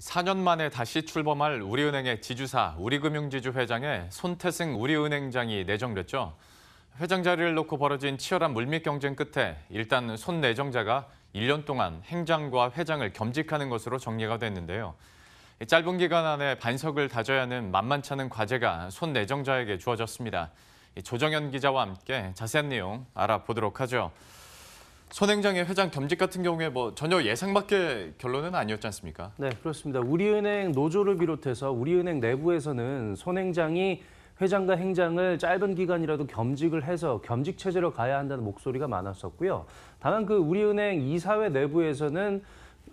4년 만에 다시 출범할 우리은행의 지주사 우리금융지주 회장의 손태승 우리은행장이 내정됐죠. 회장 자리를 놓고 벌어진 치열한 물밑 경쟁 끝에 일단 손 내정자가 1년 동안 행장과 회장을 겸직하는 것으로 정리가 됐는데요. 짧은 기간 안에 반석을 다져야 하는 만만찮은 과제가 손 내정자에게 주어졌습니다. 조정현 기자와 함께 자세한 내용 알아보도록 하죠. 손행장의 회장 겸직 같은 경우에 뭐 전혀 예상 밖의 결론은 아니었지 않습니까? 네, 그렇습니다. 우리은행 노조를 비롯해서 우리은행 내부에서는 손행장이 회장과 행장을 짧은 기간이라도 겸직을 해서 겸직 체제로 가야 한다는 목소리가 많았었고요. 다만 그 우리은행 이사회 내부에서는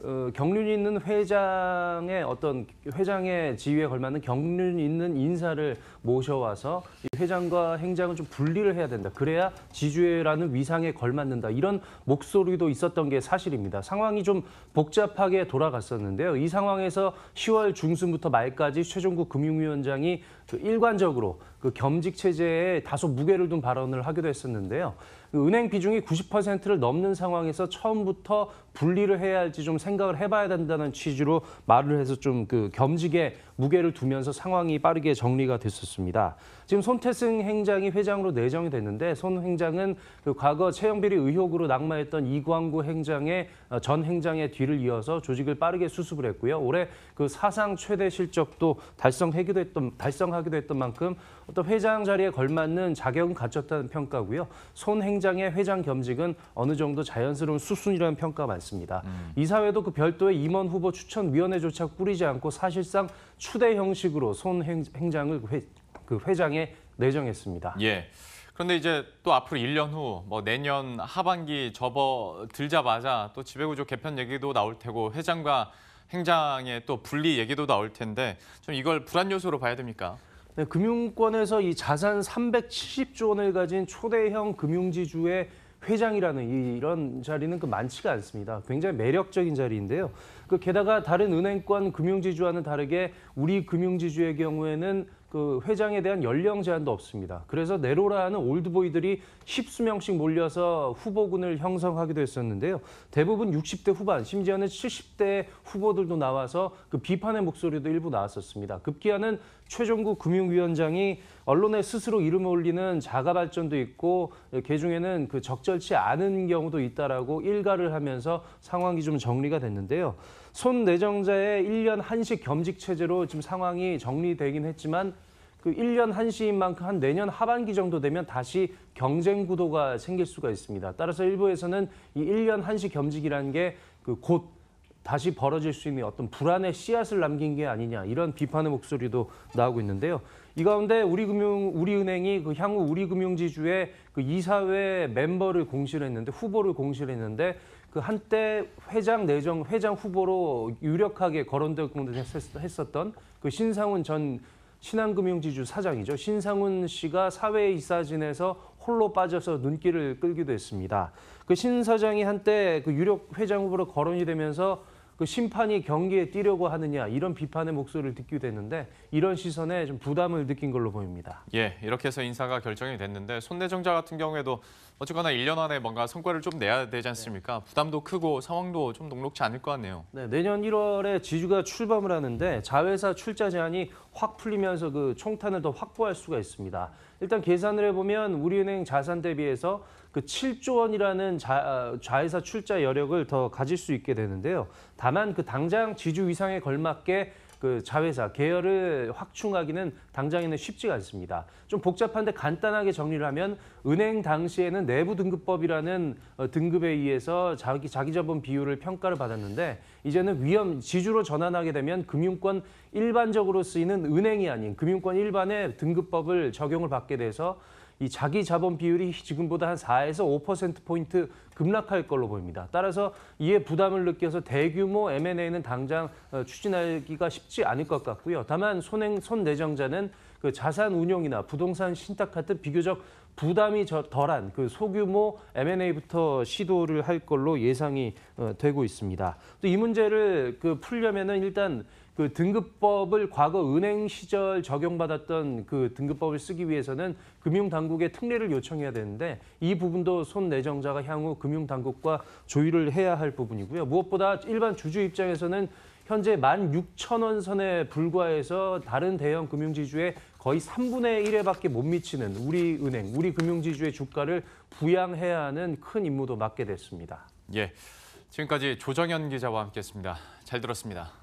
어, 경륜 있는 회장의 어떤 회장의 지위에 걸맞는 경륜 있는 인사를 모셔와서 이 회장과 행장은 좀 분리를 해야 된다. 그래야 지주회라는 위상에 걸맞는다. 이런 목소리도 있었던 게 사실입니다. 상황이 좀 복잡하게 돌아갔었는데요. 이 상황에서 10월 중순부터 말까지 최종국 금융위원장이 그 일관적으로 그 겸직 체제에 다소 무게를 둔 발언을 하기도 했었는데요. 그 은행 비중이 90%를 넘는 상황에서 처음부터 분리를 해야 할지 좀 생각을 해봐야 된다는 취지로 말을 해서 좀 그 겸직에 무게를 두면서 상황이 빠르게 정리가 됐었습니다. 지금 손태승 행장이 회장으로 내정이 됐는데 손 행장은 그 과거 채용비리 의혹으로 낙마했던 이광구 행장의 어, 전 행장의 뒤를 이어서 조직을 빠르게 수습을 했고요. 올해 그 사상 최대 실적도 달성하기도 했던 달성하기도 했던 만큼 어떤 회장 자리에 걸맞는 자격은 갖췄다는 평가고요. 손행 총장의 회장 겸직은 어느 정도 자연스러운 수순이라는 평가가 많습니다. 음. 이사회도 그 별도의 임원 후보 추천위원회조차 꾸리지 않고 사실상 추대 형식으로 손 행장을 회, 그 회장에 내정했습니다. 예. 그런데 이제 또 앞으로 1년 후, 뭐 내년 하반기 접어들자마자 또 지배구조 개편 얘기도 나올 테고 회장과 행장의 또 분리 얘기도 나올 텐데 좀 이걸 불안 요소로 봐야 됩니까? 네, 금융권에서 이 자산 370조 원을 가진 초대형 금융지주의 회장이라는 이런 자리는 그 많지가 않습니다. 굉장히 매력적인 자리인데요. 그 게다가 다른 은행권 금융지주와는 다르게 우리 금융지주의 경우에는 그 회장에 대한 연령 제한도 없습니다. 그래서 네로라는 올드보이들이 십수명씩 몰려서 후보군을 형성하기도 했었는데요. 대부분 60대 후반, 심지어는 70대 후보들도 나와서 그 비판의 목소리도 일부 나왔었습니다. 급기야는 최종구 금융위원장이 언론에 스스로 이름을 올리는 자가발전도 있고 개중에는 그, 그 적절 적절치 않은 경우도 있다라고 일가를 하면서 상황이 좀 정리가 됐는데요. 손 내정자의 1년 한식 겸직 체제로 지금 상황이 정리되긴 했지만 그 1년 한시인 만큼 한 내년 하반기 정도 되면 다시 경쟁 구도가 생길 수가 있습니다. 따라서 일부에서는 이 1년 한시 겸직이라는 게 그곧 다시 벌어질 수 있는 어떤 불안의 씨앗을 남긴 게 아니냐 이런 비판의 목소리도 나오고 있는데요. 이 가운데 우리금융 우리은행이 그 향후 우리금융지주의 그 이사회 멤버를 공시했는데 후보를 공시했는데 그 한때 회장 내정 회장 후보로 유력하게 거론되고 했었던 그 신상훈 전 신한금융지주 사장이죠. 신상훈 씨가 사회이사진에서 홀로 빠져서 눈길을 끌기도 했습니다. 그 신 사장이 한때 그 유력 회장 후보로 거론이 되면서 그 심판이 경기에 뛰려고 하느냐 이런 비판의 목소리를 듣게 됐는데 이런 시선에 좀 부담을 느낀 걸로 보입니다. 예, 이렇게 해서 인사가 결정이 됐는데 손내정자 같은 경우에도 어쨌거나 1년 안에 뭔가 성과를 좀 내야 되지 않습니까? 네. 부담도 크고 상황도 좀 녹록지 않을 것 같네요. 네, 내년 1월에 지주가 출범을 하는데 자회사 출자 제한이 확 풀리면서 그 총탄을 더 확보할 수가 있습니다. 일단 계산을 해보면 우리은행 자산 대비해서 그 7조 원이라는 자, 자회사 출자 여력을 더 가질 수 있게 되는데요. 다만 그 당장 지주 위상에 걸맞게 그 자회사 계열을 확충하기는 당장에는 쉽지가 않습니다. 좀 복잡한데 간단하게 정리를 하면 은행 당시에는 내부 등급법이라는 어, 등급에 의해서 자기 자기 자본 비율을 평가를 받았는데 이제는 위험 지주로 전환하게 되면 금융권 일반적으로 쓰이는 은행이 아닌 금융권 일반의 등급법을 적용을 받게 돼서 이 자기 자본 비율이 지금보다 한 4에서 5%포인트 급락할 걸로 보입니다. 따라서 이에 부담을 느껴서 대규모 M&A는 당장 어, 추진하기가 쉽지 않을 것 같고요. 다만 손행, 손내정자는 그 자산 운용이나 부동산 신탁 같은 비교적 부담이 덜한 그 소규모 M&A부터 시도를 할 걸로 예상이 어, 되고 있습니다. 또 이 문제를 그 풀려면은 일단 그 등급법을 과거 은행 시절 적용받았던 그 등급법을 쓰기 위해서는 금융당국의 특례를 요청해야 되는데 이 부분도 손내정자가 향후 금융당국과 조율을 해야 할 부분이고요. 무엇보다 일반 주주 입장에서는 현재 16,000원 선에 불과해서 다른 대형 금융지주의 거의 3분의 1에밖에 못 미치는 우리 은행, 우리 금융지주의 주가를 부양해야 하는 큰 임무도 맡게 됐습니다. 예, 지금까지 조정현 기자와 함께했습니다. 잘 들었습니다.